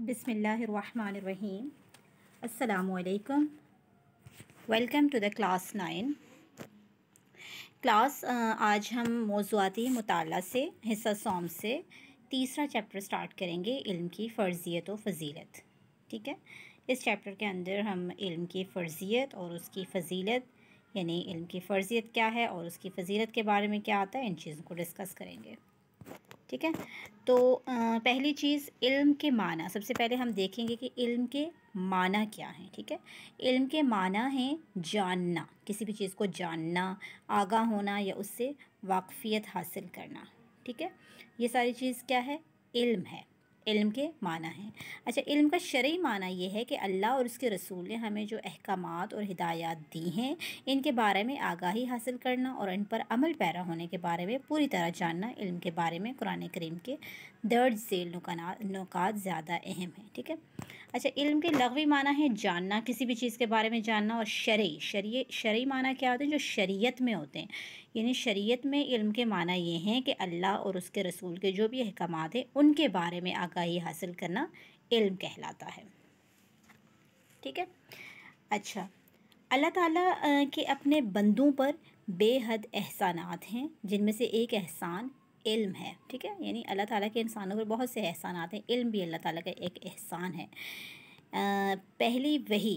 बिसमीम् अल्लाम welcome to the class nine class आज हम मौजूदी मताल से हिस्सा सोम से तीसरा चैप्टर स्टार्ट करेंगे इल्म की फ़र्जियत व फजीलत ठीक है इस चैप्टर के अंदर हम इल्म की फ़र्जियत और उसकी फजीलत यानी इल्म की फ़र्जियत क्या है और उसकी फजीलत के बारे में क्या आता है इन चीज़ों को डिस्कस करेंगे ठीक है तो पहली चीज़ इल्म के माना सबसे पहले हम देखेंगे कि इल्म के माना क्या है ठीक है इल्म के माना है जानना किसी भी चीज़ को जानना आगा होना या उससे वाकफ़ियत हासिल करना ठीक है ये सारी चीज़ क्या है इल्म है इल्म के माना है अच्छा इल्म का शर्य माना यह है कि अल्लाह और उसके रसूल ने हमें जो अहकाम और हिदायत दी हैं इनके बारे में आगाही हासिल करना और इन पर अमल पैरा होने के बारे में पूरी तरह जानना इल्म के बारे में कुरान करीम के दर्ज से नुकात ज़्यादा अहम है ठीक है अच्छा इल्म के लगवी माना है जानना किसी भी चीज़ के बारे में जानना और शरी शरी शरी माना क्या होते हैं जो शरीयत में होते हैं यानी शरीयत में इल्म के माना ये हैं कि अल्लाह और उसके रसूल के जो भी अहकाम हैं उनके बारे में आगाही हासिल करना इल्म कहलाता है ठीक है अच्छा अल्लाह ताला के अपने बंदों पर बेहद एहसानात हैं जिनमें से एक एहसान इल्म है ठीक है यानी अल्लाह ताला के इंसानों पर बहुत से एहसान आते हैं इल्म भी अल्लाह ताला का एक एहसान है आ, पहली वही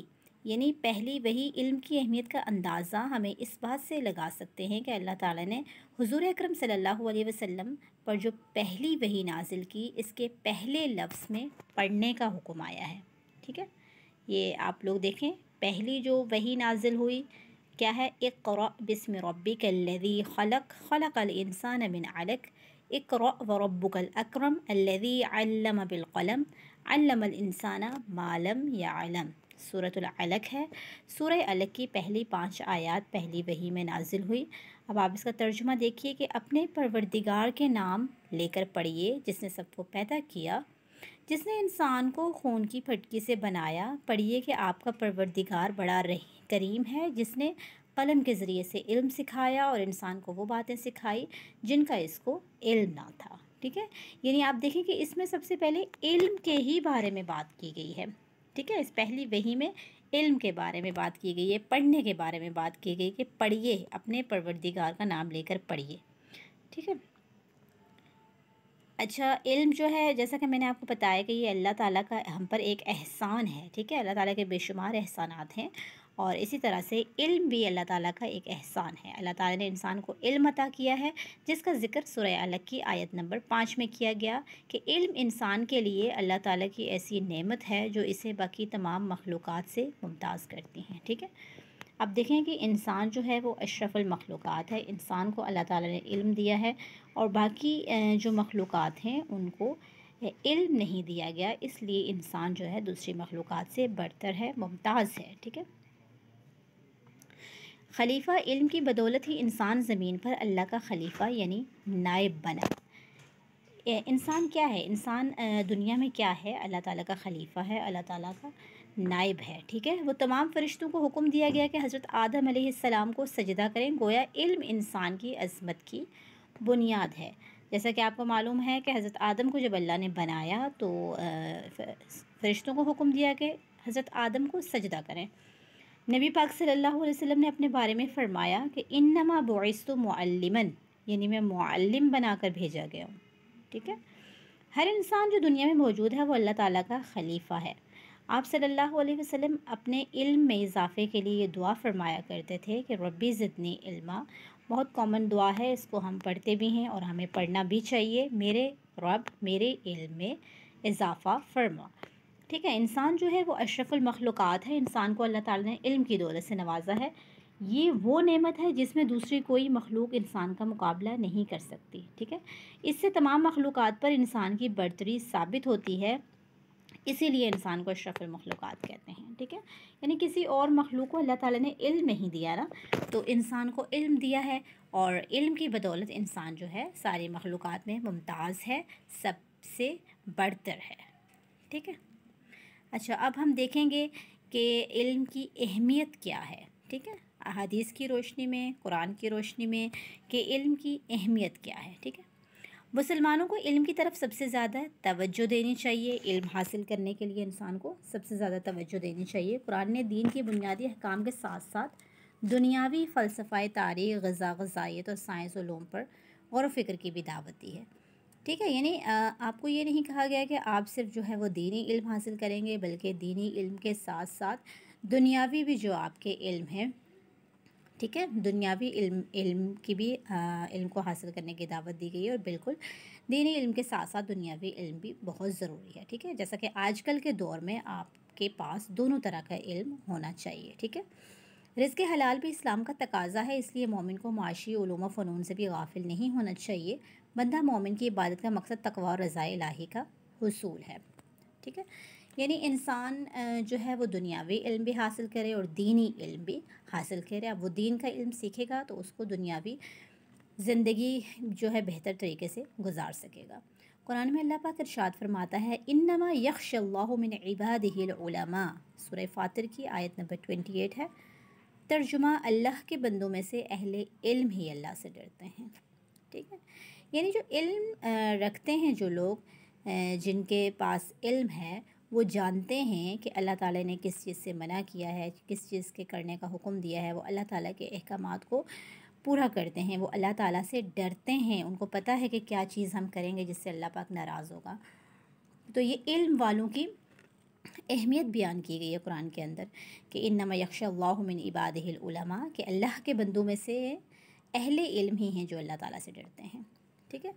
यानी पहली वही इल्म की अहमियत का अंदाज़ा हमें इस बात से लगा सकते हैं कि अल्लाह ताला ने हुजूर अकरम सल्लल्लाहु अलैहि वसल्लम पर जो पहली वही नाजिल की इसके पहले लफ्ज़ में पढ़ने का हुक्म आया है ठीक है ये आप लोग देखें पहली जो वही नाजिल हुई क्या है इकर बिसम रबी खलक खलक इंसान बिन अलक इकर व रब्बुकल अक्रम अल्लम बिलकलम अल्लम मालम या आलम सूरत है सूर अलग की पहली पांच आयत पहली वही में नाजिल हुई अब आप इसका तर्जुमा देखिए कि अपने परवरदिगार के नाम लेकर पढ़िए जिसने सबको पैदा किया जिसने इंसान को खून की फटकी से बनाया पढ़िए कि आपका परवरदिगार बड़ा रही करीम है जिसने कलम के ज़रिए से इल्म सिखाया और इंसान को वो बातें सिखाई जिनका इसको इल्म ना था ठीक है यानी आप देखें कि इसमें सबसे पहले इल्म के ही बारे में बात की गई है ठीक है इस पहली वही में इल्म के बारे में बात की गई है पढ़ने के बारे में बात की गई कि पढ़िए अपने परवरदिगार का नाम लेकर पढ़िए ठीक है अच्छा इल्म जो है जैसा कि मैंने आपको बताया कि ये अल्लाह ताला का हम पर एक एहसान है ठीक है अल्लाह ताला के बेशुमार एहसानात हैं और इसी तरह से इल्म भी अल्लाह ताला का एक एहसान है अल्लाह ताला ने इंसान को इल्म अता किया है जिसका ज़िक्र सुरह अलग की आयत नंबर पाँच में किया गया कि इल्म इंसान के लिए अल्लाह ताला की ऐसी नेमत है जो इसे बाकी तमाम मखलूक से मुमताज़ करती हैं ठीक है अब देखें कि इंसान जो है वो अशरफल मखलूक़ात है इंसान को अल्लाह ताला ने इल्म दिया है और बाकी जो मखलूक हैं उनको इल्म नहीं दिया गया इसलिए इंसान जो है दूसरी मखलूक से बढ़तर है मुमताज़ है ठीक है खलीफा इल्म की बदौलत ही इंसान ज़मीन पर अल्लाह का खलीफा यानी नायब बना इंसान क्या है इंसान दुनिया में क्या है अल्लाह ताला का खलीफा है अल्लाह ताला का नायब है ठीक है वो तमाम फ़रिश्तों को हुक्म दिया गया कि हज़रत आदम सलाम को सजदा करें गोया इल्म इंसान की अजमत की बुनियाद है जैसा कि आपको मालूम है कि हज़रत आदम को जब अल्लाह ने बनाया तो फ़रिश्तों को हुक्म दिया कि हज़रत आदम को सजदा करें नबी पाक सल्लल्लाहु अलैहि वसल्लम ने अपने बारे में फ़रमाया कि इन नमा बोइसु मुअल्लिमन यानी मैं मुअल्लिम बनाकर भेजा गया हूँ ठीक है हर इंसान जो दुनिया में मौजूद है वो अल्लाह ताला का खलीफा है आप सल्लल्लाहु अलैहि वसल्लम अपने इल्म में इजाफ़े के लिए ये दुआ फरमाया करते थे कि रब्बी ज़िदनी इल्मा बहुत कॉमन दुआ है इसको हम पढ़ते भी हैं और हमें पढ़ना भी चाहिए मेरे रब मेरे इल्म में इजाफ़ा फरमा ठीक है इंसान जो है वो अशरफुल मखलूक़ात है इंसान को अल्लाह ताला ने इल्म की दौलत से नवाजा है ये वो नेमत है जिसमें दूसरी कोई मखलूक इंसान का मुकाबला नहीं कर सकती ठीक है इससे तमाम मखलूक पर इंसान की बढ़तरी साबित होती है इसीलिए इंसान को अशरफुल मखलूक कहते हैं ठीक है यानी किसी और मखलूक को अल्लाह ताला ने इल्म नहीं दिया ना तो इंसान को इल्म दिया है और इल्म की बदौलत इंसान जो है सारी मखलूक में मुमताज़ है सबसे बढ़तर है ठीक है अच्छा अब हम देखेंगे कि इल्म की अहमियत क्या है ठीक है अहदीस की रोशनी में कुरान की रोशनी में कि इल्म की अहमियत क्या है ठीक है मुसलमानों को इल्म की तरफ सबसे ज़्यादा तवज्जो देनी चाहिए इल्म हासिल करने के लिए इंसान को सबसे ज़्यादा तवज्जो देनी चाहिए कुरान ने दीन के बुनियादी अहकाम के साथ साथ दुनियावी फ़लसफ़ा तारीख गज़ा गज़ाइत और साइंस ूम पर गौर व फिक्र की भी दावत दी है ठीक है यानी आपको ये नहीं कहा गया कि आप सिर्फ जो है वो दीनी इल्म हासिल करेंगे बल्कि दीनी इल्म के साथ साथ दुनियावी भी जो आपके इल्म है ठीक है दुनियावी इल्म इल्म की भी आ, इल्म को हासिल करने की दावत दी गई है और बिल्कुल दीनी इल्म के साथ साथ दुनियावी इल्म भी बहुत ज़रूरी है ठीक है जैसा कि आजकल के दौर में आपके पास दोनों तरह का इल्म होना चाहिए ठीक है रिज़ हलाल भी इस्लाम का तकाजा है इसलिए मोमिन को माशी फ़नून से भी गाफिल नहीं होना चाहिए बंदा मोमिन की इबादत का मकसद तकवा और रज़ा इलाही का हसूल है ठीक है यानी इंसान जो है वो दुनियावी इल्म भी हासिल करे और दीनी इल्म भी हासिल करे अब वो दीन का इल्म सीखेगा तो उसको दुनियावी ज़िंदगी जो है बेहतर तरीके से गुजार सकेगा कुरान में अल्लाह पाक इरशाद फरमाता है इन्नमा यक्ष मिन इबादमा सुर फ़ातिर की आयत नंबर ट्वेंटी एट है तर्जुमा अल्लाह के बंदों में से अहले इल्म ही अल्लाह से डरते हैं ठीक है यानी जो इल्म रखते हैं जो लोग जिनके पास इल्म है वो जानते हैं कि अल्लाह ताला ने किस चीज़ से मना किया है किस चीज़ के करने का हुक्म दिया है वो अल्लाह ताला के अहकाम को पूरा करते हैं वो अल्लाह ताला से डरते हैं उनको पता है कि क्या चीज़ हम करेंगे जिससे अल्लाह पाक नाराज़ होगा तो ये इल्म वालों की अहमियत बयान की गई है कुरान के अंदर कि इन नमा यक्षमिन इबादमा कि अल्लाह के बंदों में से अहले इल्म ही हैं जो अल्लाह ताला से डरते हैं ठीक है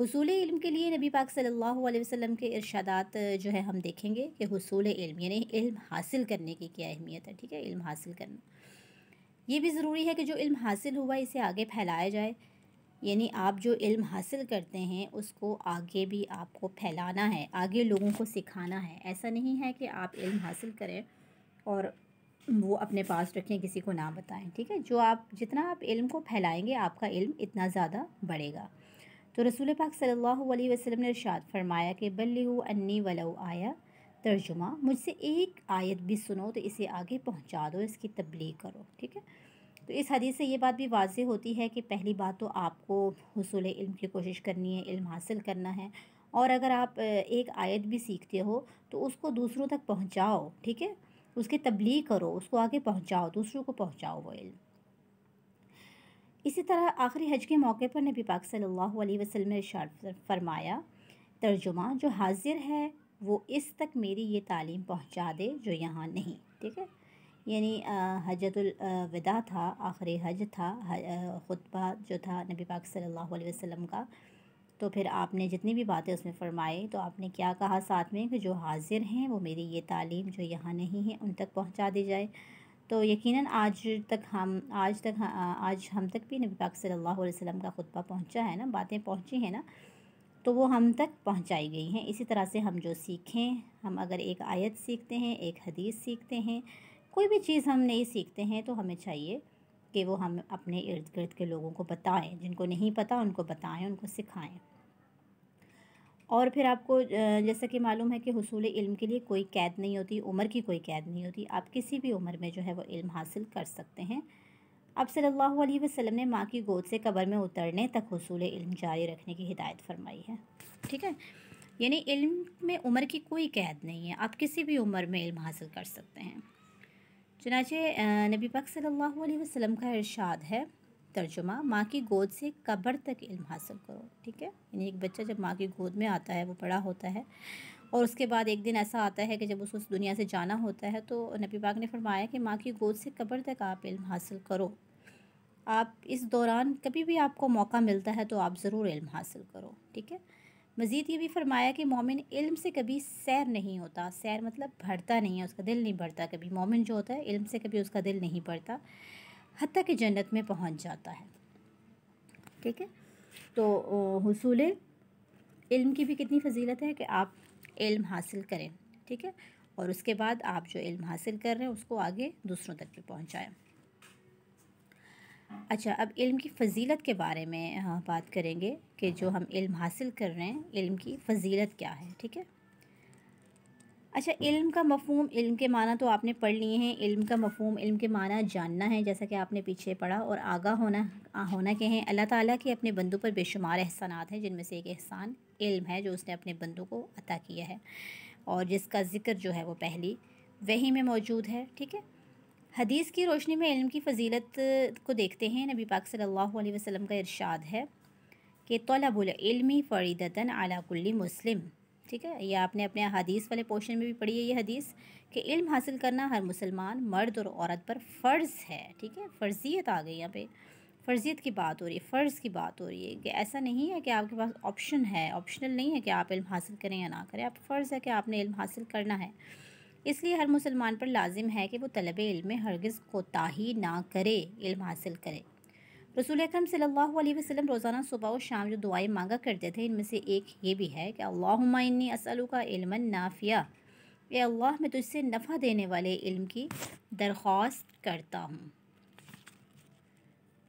हसूल इल्म के लिए नबी पाक सल्लल्लाहु अलैहि वसल्लम के इरशादात जो है हम देखेंगे कि हसूल इल्म यानी इल्म हासिल करने की क्या अहमियत है ठीक है इल्म हासिल करना ये भी ज़रूरी है कि जो इल्म हासिल हुआ इसे आगे फैलाया जाए यानी आप जो इल्म हासिल करते हैं उसको आगे भी आपको फैलाना है आगे लोगों को सिखाना है ऐसा नहीं है कि आप इल्म हासिल करें और वो अपने पास रखें किसी को ना बताएं ठीक है जो आप जितना आप इल्म को फैलाएंगे आपका इल्म इतना ज़्यादा बढ़ेगा तो रसूल पाक सल्लल्लाहु अलैहि वसल्लम ने इरशाद फरमाया कि बल्लू अन्नी वलो आया तर्जुमा मुझसे एक आयत भी सुनो तो इसे आगे पहुंचा दो इसकी तबलीग करो ठीक है तो इस हदीस से ये बात भी वाज होती है कि पहली बात तो आपको हसूल इल्म की कोशिश करनी है इल्म हासिल करना है और अगर आप एक आयत भी सीखते हो तो उसको दूसरों तक पहुँचाओ ठीक है उसकी तबलीग करो उसको आगे पहुँचाओ दूसरों को पहुँचाओ वो इल्म इसी तरह आखिरी हज के मौके पर नबी पाक सल्लल्लाहु अलैहि वसल्लम ने इरशाद फरमाया तर्जुमा जो हाजिर है वो इस तक मेरी ये तालीम पहुंचा दे जो यहाँ नहीं ठीक है यानी हजतुलविदा था आखिरी हज था खुतबा जो था नबी पाक सल्लल्लाहु अलैहि वसल्लम का तो फिर आपने जितनी भी बातें उसमें फ़रमाई तो आपने क्या कहा साथ में कि जो हाजिर हैं वो मेरी ये तालीम जो यहाँ नहीं है उन तक पहुँचा दी जाए तो यकीनन आज तक हम आज तक आज हम तक भी नबी पाक सल्लल्लाहु अलैहि वसल्लम का खुतबा पहुंचा है ना बातें पहुंची हैं ना तो वो हम तक पहुंचाई गई हैं इसी तरह से हम जो सीखें हम अगर एक आयत सीखते हैं एक हदीस सीखते हैं कोई भी चीज़ हम नहीं सीखते हैं तो हमें चाहिए कि वो हम अपने इर्द गिर्द के लोगों को बताएं जिनको नहीं पता उनको बताएं उनको सिखाएं और फिर आपको जैसा कि मालूम है कि हसूल इल्म के लिए कोई कैद नहीं होती उम्र की कोई कैद नहीं होती आप किसी भी उम्र में जो है वो इल्म हासिल कर सकते हैं आप सल्लल्लाहु अलैहि वसल्लम ने माँ की गोद से कब्र में उतरने तक हसूल इल्म जारी रखने की हिदायत फरमाई है ठीक है यानी इल्म में उम्र की कोई कैद नहीं है आप किसी भी उम्र में इल्म हासिल कर सकते हैं चनाचे नबी पाक सल्लल्लाहु अलैहि वसल्लम का इरशाद है तर्जुमा माँ की गोद से कब्र तक इल्म हासिल करो ठीक है यानी एक बच्चा जब माँ की गोद में आता है वो बड़ा होता है और उसके बाद एक दिन ऐसा आता है कि जब उसको उस दुनिया से जाना होता है तो नबी पाक ने फरमाया कि माँ की गोद से कब्र तक आप इल्म हासिल करो आप इस दौरान कभी भी आपको मौका मिलता है तो आप ज़रूर इल्म हासिल करो ठीक है मज़ीद ये भी फरमाया कि मोमिन इल्म से कभी सैर नहीं होता सैर मतलब भरता नहीं है उसका दिल नहीं भरता कभी मोमिन जो होता है इल्म से कभी उसका दिल नहीं भरता हती कि जन्नत में पहुंच जाता है ठीक है तो हसूल इल्म की भी कितनी फजीलत है कि आप इल्म हासिल करें ठीक है और उसके बाद आप जो इल्म हासिल कर रहे हैं उसको आगे दूसरों तक भी पहुँचाएँ अच्छा अब इल्म की फजीलत के बारे में हाँ बात करेंगे कि जो हम इल्म हासिल कर रहे हैं इल्म की फजीलत क्या है ठीक है अच्छा इल्म का मफहम इल्म के माना तो आपने पढ़ लिए हैं इल्म का मफहम इल्म के माना जानना है जैसा कि आपने पीछे पढ़ा और आगा होना होना के हैं अल्लाह ताला के अपने बंदों पर बेशुमार एहसानात हैं जिनमें से एक एहसान इल्म है जो उसने अपने बंदों को अता किया है और जिसका ज़िक्र जो है वो पहली वही में मौजूद है ठीक है हदीस की रोशनी में इल्म की फजीलत को देखते हैं नबी पाक सल्लल्लाहु अलैहि वसल्लम का इरशाद है कि तलबुल इल्मी फ़रीदतन अला कुल्ली मुस्लिम ठीक है ये आपने अपने हदीस वाले पोर्शन में भी पढ़ी है ये हदीस कि इल्म हासिल करना हर मुसलमान मर्द और औरत पर फ़र्ज़ है ठीक है फ़र्ज़ियत आ गई यहाँ पे फ़र्ज़ियत की बात हो रही है फ़र्ज़ की बात हो रही है कि ऐसा नहीं है कि आपके पास ऑप्शन है ऑप्शनल नहीं है कि आप इल्म हासिल करें या ना करें आप फ़र्ज़ है कि आपने इल्म हासिल करना है इसलिए हर मुसलमान पर लाजिम है कि वो तलब इल्म में हरगज़ कोताही ना करे इल्म हासिल करे रसूल अकरम सल्लल्लाहु अलैहि वसल्लम रोज़ाना सुबह और शाम जो दुआएं मांगा करते थे इनमें से एक ये भी है कि अल्लाहुम्मा इन्नी का इल्मन नाफिया ए अल्लाह मैं तुझसे नफ़ा देने वाले इल्म की दरख्वास्त करता हूँ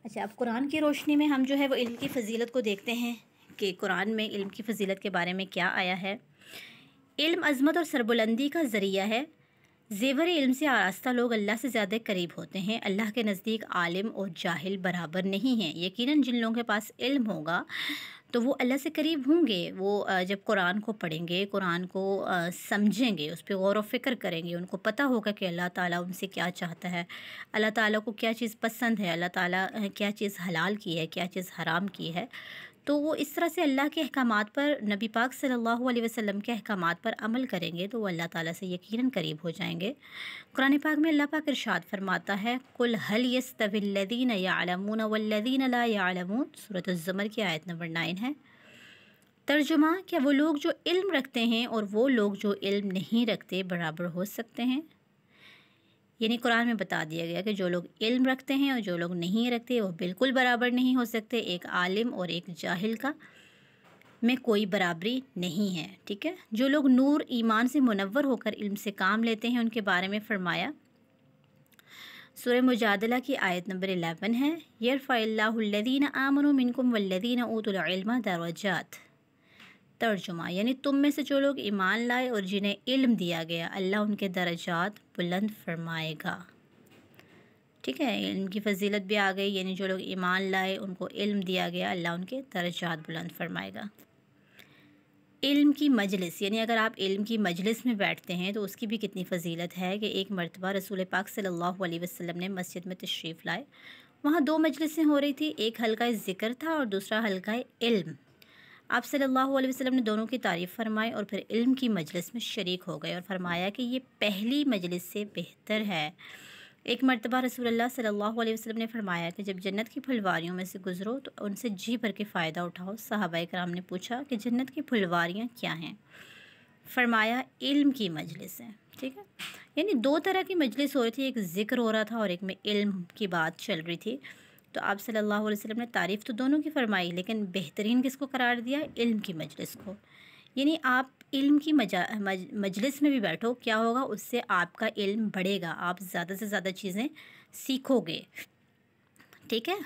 अच्छा अब कुरान की रोशनी में हम जो है वो इल्म की फजीलत को देखते हैं कि कुरान में इल्म की फजीलत के बारे में क्या आया है इल्म अजमत और सरबुलंदी का ज़रिया है जेवर इल्म से आरास्ता लोग अल्लाह से ज़्यादा करीब होते हैं अल्लाह के नज़दीक आलिम और जाहिल बराबर नहीं हैं यकीनन जिन लोगों के पास इल्म होगा तो वो अल्लाह से करीब होंगे वो जब कुरान को पढ़ेंगे कुरान को समझेंगे उस पर गौर व फ़िक्र करेंगे उनको पता होगा कि अल्लाह ताला उनसे क्या चाहता है अल्लाह ताला को क्या चीज़ पसंद है अल्लाह ताला क्या चीज़ हलाल की है क्या चीज़ हराम की है तो वो इस तरह से अल्लाह के अहकाम पर नबी पाक सल्लल्लाहु अलैहि वसल्लम के अहकाम पर अमल करेंगे तो वो अल्लाह ताला से यकीनन करीब हो जाएंगे कुरान पाक में अल्लाह पाक इरशाद फरमाता है कुल हल यस्तविल्लदीन यालमून वल्लदीन ला यालमून सूरत ज़मर की आयत नंबर नाइन है तर्जुमा क्या वो लोग जो इल्म रखते हैं और वो लोग जो इल्म नहीं रखते बराबर हो सकते हैं यानी कुरान में बता दिया गया कि जो लोग इल्म रखते हैं और जो लोग नहीं रखते वो बिल्कुल बराबर नहीं हो सकते एक आलिम और एक जाहिल का में कोई बराबरी नहीं है ठीक है जो लोग नूर ईमान से मुनवर होकर इल्म से काम लेते हैं उनके बारे में फरमाया सूर्य मुजादला की आयत नंबर एलेवन है यरफ़ाल्लादीन आमन मिनकुम वल्लदीन ऊतुल दरवाजात तर्जुमा यानी तुम में से जो लोग ईमान लाए और जिन्हें इल्म दिया गया अल्लाह उनके दर्जात बुलंद फरमाएगा ठीक है इल्म की फजीलत भी आ गई यानी जो लोग ईमान लाए उनको इल्म दिया गया अल्लाह उनके दर्जात बुलंद फरमाएगा इल्म की मजलिस यानी अगर आप इल्म की मजलिस में बैठते हैं तो उसकी भी कितनी फजीलत है कि एक मरतबा रसूल पाक सल्लल्लाहु अलैहि वसल्लम ने मस्जिद में तशरीफ़ लाए वहाँ दो मजलिसें हो रही थी एक हल्का ज़िक्र था और दूसरा हल्का इल्म आप सल्लल्लाहु अलैहि वसल्लम ने दोनों की तारीफ़ फरमाई और फिर इल्म की मजलिस में शरीक हो गए और फरमाया कि ये पहली मजलिस से बेहतर है एक मरतबा रसूलुल्लाह सल्लल्लाहु अलैहि वसल्लम ने फरमाया कि जब जन्नत की फुलवारियों में से गुजरो तो उनसे जी भर के फ़ायदा उठाओ साहबा कराम ने पूछा कि जन्नत की फुलवारियाँ क्या हैं फरमाया इल्म की मजलिस है ठीक है यानी दो तरह की मजलिस हो रही थी एक ज़िक्र हो रहा था और एक में इल्म की बात चल रही थी तो आप सल्लल्लाहु अलैहि वसल्लम ने तारीफ़ तो दोनों की फरमाई लेकिन बेहतरीन किसको करार दिया इल्म की मजलिस को यानी आप इल्म की मजा मजलिस में भी बैठो क्या होगा उससे आपका इल्म बढ़ेगा आप ज़्यादा से ज़्यादा चीज़ें सीखोगे ठीक है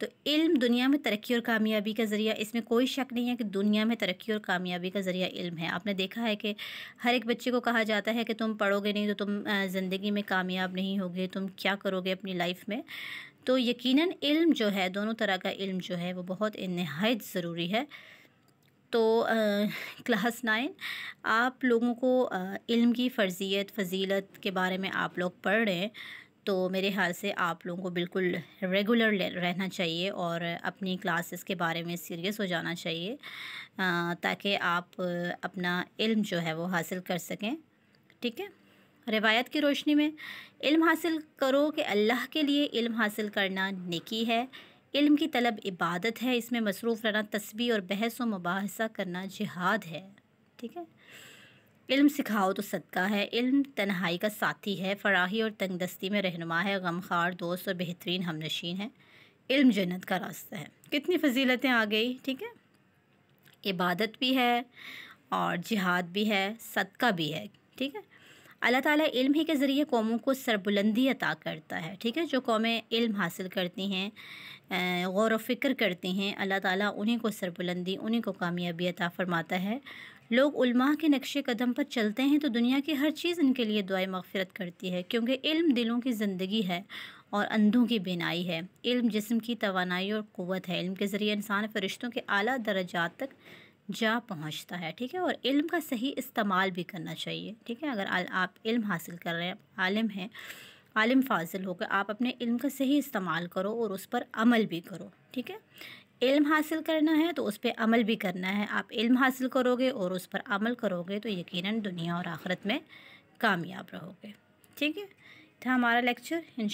तो इल्म दुनिया में तरक्की और कामयाबी का ज़रिया इसमें कोई शक नहीं है कि दुनिया में तरक्की और कामयाबी का ज़रिया इल्म है आपने देखा है कि हर एक बच्चे को कहा जाता है कि तुम पढ़ोगे नहीं तो तुम ज़िंदगी में कामयाब नहीं होगे तुम क्या करोगे अपनी लाइफ में तो यकीनन इल्म जो है दोनों तरह का इल्म जो है वो बहुत नहायत ज़रूरी है तो क्लास नाइन आप लोगों को आ, इल्म की फ़र्जियत फजीलत के बारे में आप लोग पढ़ रहे हैं तो मेरे ख्याल से आप लोगों को बिल्कुल रेगुलर रहना चाहिए और अपनी क्लासेस के बारे में सीरियस हो जाना चाहिए ताकि आप अपना इल्म जो है वो हासिल कर सकें ठीक है रिवायत की रोशनी में इल्म हासिल करो कि अल्लाह के लिए इल्म हासिल करना नेकी है इल्म की तलब इबादत है इसमें मसरूफ़ रहना तस्बी और बहस व मुबासा करना जिहाद है ठीक है इल्म सिखाओ तो सदका है इल्म तन्हाई का साथी है फराही और तंगदस्ती में रहनुमा है गमखार दोस्त और बेहतरीन हमनशीन है इल्म जन्नत का रास्ता है कितनी फजीलतें आ गई ठीक है इबादत भी है और जिहाद भी है सदका भी है ठीक है अल्लाह ताला इल्म ही के ज़रिए कौमों को सरबुलंदी अता करता है ठीक है जो कौमें इल्म हासिल करती हैं गौर फिक्र करती हैं अल्लाह ताला उन्हीं को सरबुलंदी उन्हीं को कामयाबी अता फ़रमाता है लोग उल्मा के नक्शे कदम पर चलते हैं तो दुनिया की हर चीज़ उनके लिए दुआ मफ़रत करती है क्योंकि इल्म दिलों की ज़िंदगी है और अंधों की बेनाई है इल्म जिस्म की तोानाई और क़वत है इल्म के ज़रिए इंसान फ़रिश्तों के अली दर्जात तक जा पहुंचता है ठीक है और इल्म का सही इस्तेमाल भी करना चाहिए ठीक है अगर आप इल्म हासिल कर रहे हैं आलिम हैं आलिम फाजिल होकर आप अपने इल्म का सही इस्तेमाल करो और उस पर अमल भी करो ठीक है इल्म हासिल करना है तो उस पर अमल भी करना है आप इल्म हासिल करोगे और उस पर अमल करोगे तो यकीनन दुनिया और आखरत में कामयाब रहोगे ठीक है था हमारा लेक्चर इन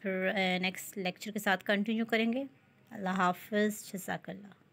फिर नेक्स्ट लेक्चर के साथ कंटिन्यू करेंगे अल्लाह हाफ जजाकल्ला